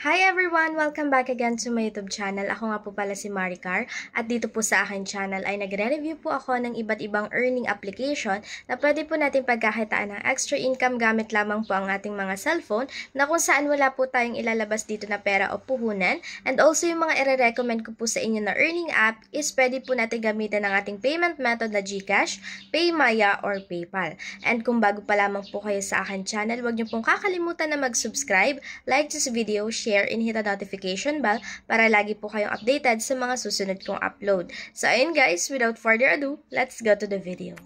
Hi everyone! Welcome back again to my YouTube channel. Ako nga po pala si Maricar at dito po sa akin channel ay nagre-review po ako ng iba't ibang earning application na pwede po natin pagkakitaan ng extra income gamit lamang po ang ating mga cellphone na kung saan wala po tayong ilalabas dito na pera o puhunan and also yung mga ire-recommend ko po sa inyo na earning app is pwede po natin gamitan ng ating payment method na GCash, PayMaya, or PayPal. And kung bago pa lamang po kayo sa akin channel, huwag niyo pong kakalimutan na mag-subscribe, like this video, share share, and hit the notification bell para lagi po kayong updated sa mga susunod kong upload. So ayun guys, without further ado, let's go to the video.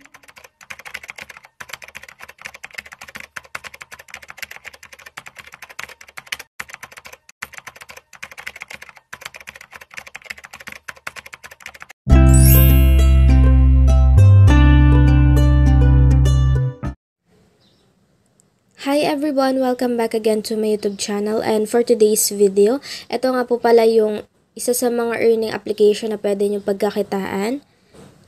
Hi everyone! Welcome back again to my YouTube channel and for today's video, ito nga po pala yung isa sa mga earning application na pwede nyo pagkakitaan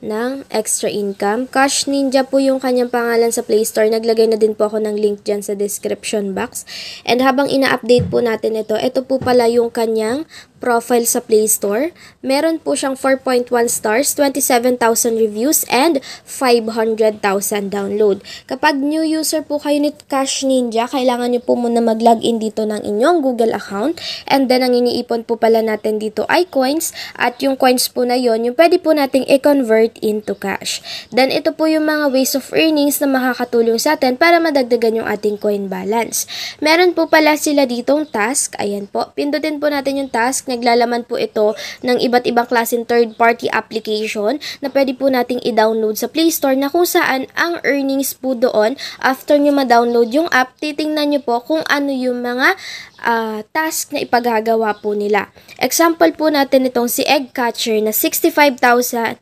ng extra income. Cash Ninja po yung kanyang pangalan sa Play Store. Naglagay na din po ako ng link dyan sa description box. And habang ina-update po natin ito, ito po pala yung kanyang profile sa Play Store. Meron po siyang 4.1 stars, 27,000 reviews, and 500,000 download. Kapag new user po kayo ni Cash Ninja, kailangan nyo po muna mag-login dito ng inyong Google account. And then, ang iniipon po pala natin dito ay coins. At yung coins po na yon yung pwede po nating i-convert into cash. Then, ito po yung mga ways of earnings na makakatulong sa atin para madagdagan yung ating coin balance. Meron po pala sila ditong task. Ayan po. Pindutin po natin yung task naglalaman po ito ng iba't ibang klaseng third-party application na pwede po nating i-download sa Play Store na kung saan ang earnings po doon after nyo ma-download yung app, titingnan nyo po kung ano yung mga uh, task na ipagagawa po nila. Example po natin itong si Egg Catcher na 65,643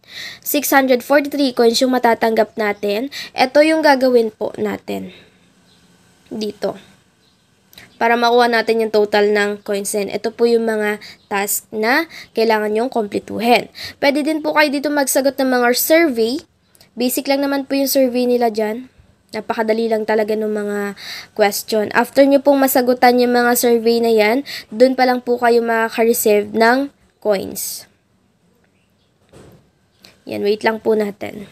coins yung matatanggap natin. Ito yung gagawin po natin dito para makuha natin yung total ng CoinSend. Ito po yung mga task na kailangan nyong kompletuhin. Pwede din po kayo dito magsagot ng mga survey. Basic lang naman po yung survey nila dyan. Napakadali lang talaga ng mga question. After nyo pong masagutan yung mga survey na yan, dun pa lang po kayo makaka-receive ng coins. Yan, wait lang po natin.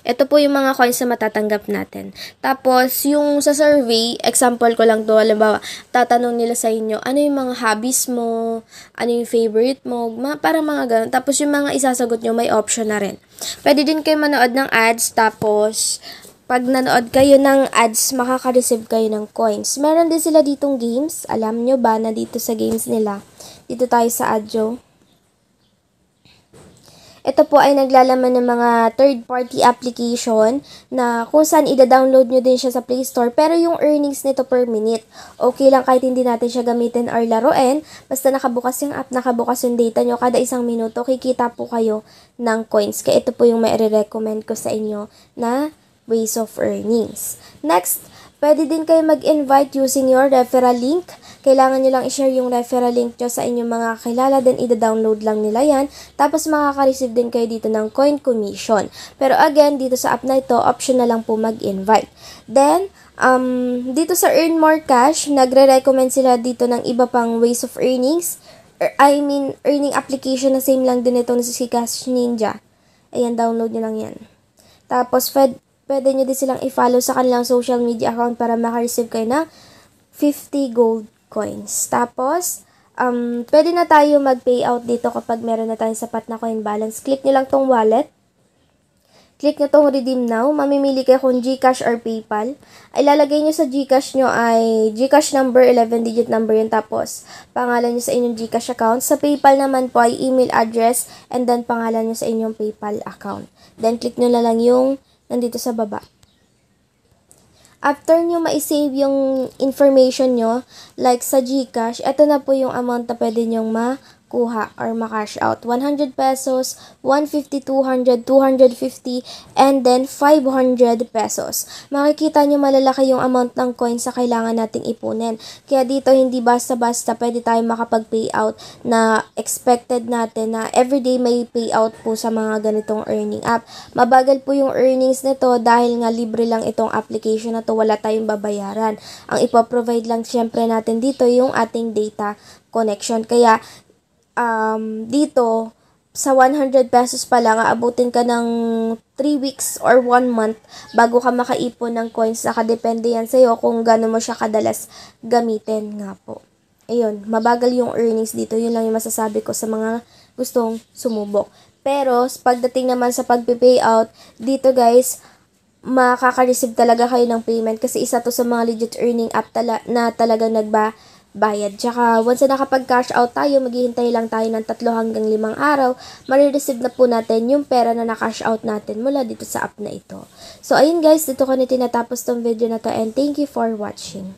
Ito po yung mga coins na matatanggap natin. Tapos, yung sa survey, example ko lang to, halimbawa, tatanong nila sa inyo, ano yung mga hobbies mo, ano yung favorite mo, ma- para mga ganun. Tapos, yung mga isasagot nyo, may option na rin. Pwede din kayo manood ng ads, tapos, pag nanood kayo ng ads, makaka-receive kayo ng coins. Meron din sila ditong games. Alam nyo ba na dito sa games nila? Dito tayo sa Adjo. Ito po ay naglalaman ng mga third-party application na kung saan ida-download nyo din siya sa Play Store pero yung earnings nito per minute. Okay lang kahit hindi natin siya gamitin or laruin. Basta nakabukas yung app, nakabukas yung data nyo kada isang minuto, kikita po kayo ng coins. Kaya ito po yung may recommend ko sa inyo na ways of earnings. Next, pwede din kayo mag-invite using your referral link kailangan nyo lang i-share yung referral link nyo sa inyong mga kilala, then i download lang nila yan. Tapos makaka-receive din kayo dito ng coin commission. Pero again, dito sa app na ito, option na lang po mag-invite. Then, um, dito sa Earn More Cash, nagre-recommend sila dito ng iba pang ways of earnings. Er, I mean, earning application na same lang din ito ng si Cash Ninja. Ayan, download nyo lang yan. Tapos, pwede, pwede nyo din silang i-follow sa kanilang social media account para makareceive kayo ng 50 gold coins. Tapos, um, pwede na tayo mag-payout dito kapag meron na tayong sapat na coin balance. Click nyo lang tong wallet. Click nyo tong redeem now. Mamimili kayo kung GCash or PayPal. Ilalagay nyo sa GCash nyo ay GCash number, 11-digit number yun. Tapos, pangalan nyo sa inyong GCash account. Sa PayPal naman po ay email address and then pangalan nyo sa inyong PayPal account. Then, click nyo na lang yung nandito sa baba. After nyo ma-save yung information nyo, like sa Gcash, ito na po yung amount na pwede nyo ma kuha or makash out. 100 pesos, 150, 200, 250, and then 500 pesos. Makikita nyo malalaki yung amount ng coin sa kailangan nating ipunin. Kaya dito hindi basta-basta pwede tayo makapag-payout na expected natin na everyday may payout po sa mga ganitong earning app. Mabagal po yung earnings nito dahil nga libre lang itong application na to wala tayong babayaran. Ang ipoprovide lang syempre natin dito yung ating data connection. Kaya um, dito, sa 100 pesos pa lang, aabutin ka ng 3 weeks or 1 month bago ka makaipon ng coins. Nakadepende yan sa'yo kung gano'n mo siya kadalas gamitin nga po. Ayun, mabagal yung earnings dito. Yun lang yung masasabi ko sa mga gustong sumubok. Pero, pagdating naman sa pag-pay out, dito guys, makaka-receive talaga kayo ng payment kasi isa to sa mga legit earning app tala- na talaga nagba bayad. Tsaka once na nakapag-cash out tayo, maghihintay lang tayo ng tatlo hanggang limang araw, marireceive na po natin yung pera na na-cash out natin mula dito sa app na ito. So ayun guys, dito ko na tinatapos tong video na to and thank you for watching.